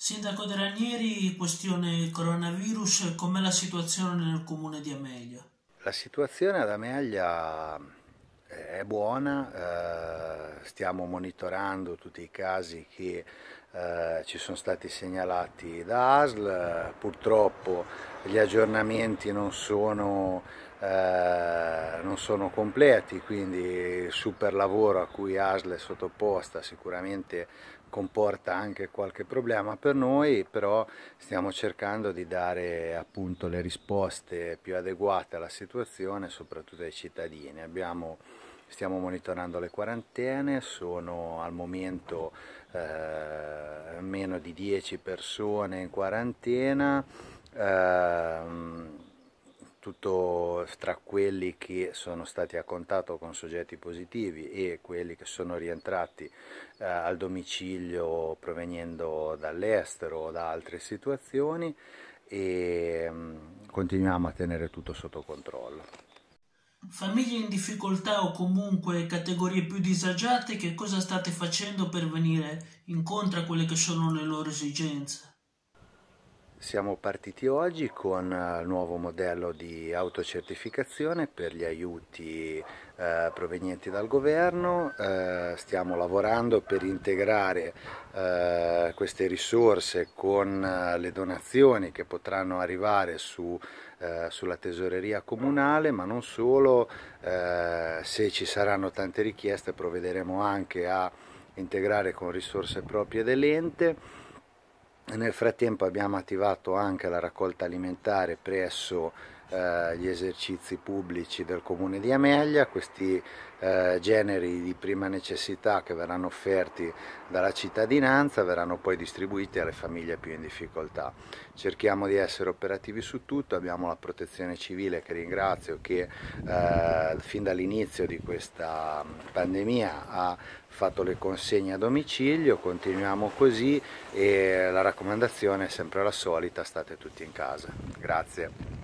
Sindaco De Ranieri, questione coronavirus, com'è la situazione nel comune di Amelia? La situazione ad Amelia eh, è buona, eh, stiamo monitorando tutti i casi che eh, ci sono stati segnalati da ASL, purtroppo gli aggiornamenti non sono eh, non sono completi, quindi il super lavoro a cui ASL è sottoposta sicuramente comporta anche qualche problema per noi, però stiamo cercando di dare appunto le risposte più adeguate alla situazione, soprattutto ai cittadini. Abbiamo, stiamo monitorando le quarantene, sono al momento eh, meno di 10 persone in quarantena. Eh, tutto tra quelli che sono stati a contatto con soggetti positivi e quelli che sono rientrati eh, al domicilio provenendo dall'estero o da altre situazioni e mm, continuiamo a tenere tutto sotto controllo. Famiglie in difficoltà o comunque categorie più disagiate, che cosa state facendo per venire incontro a quelle che sono le loro esigenze? Siamo partiti oggi con eh, il nuovo modello di autocertificazione per gli aiuti eh, provenienti dal governo, eh, stiamo lavorando per integrare eh, queste risorse con eh, le donazioni che potranno arrivare su, eh, sulla tesoreria comunale, ma non solo, se ci saranno tante richieste provvederemo anche a integrare con risorse proprie dell'ente nel frattempo abbiamo attivato anche la raccolta alimentare presso eh, gli esercizi pubblici del comune di Amelia, questi eh, generi di prima necessità che verranno offerti dalla cittadinanza verranno poi distribuiti alle famiglie più in difficoltà. Cerchiamo di essere operativi su tutto, abbiamo la protezione civile che ringrazio che eh, fin dall'inizio di questa pandemia ha fatto le consegne a domicilio, continuiamo così e la raccomandazione è sempre la solita, state tutti in casa. Grazie.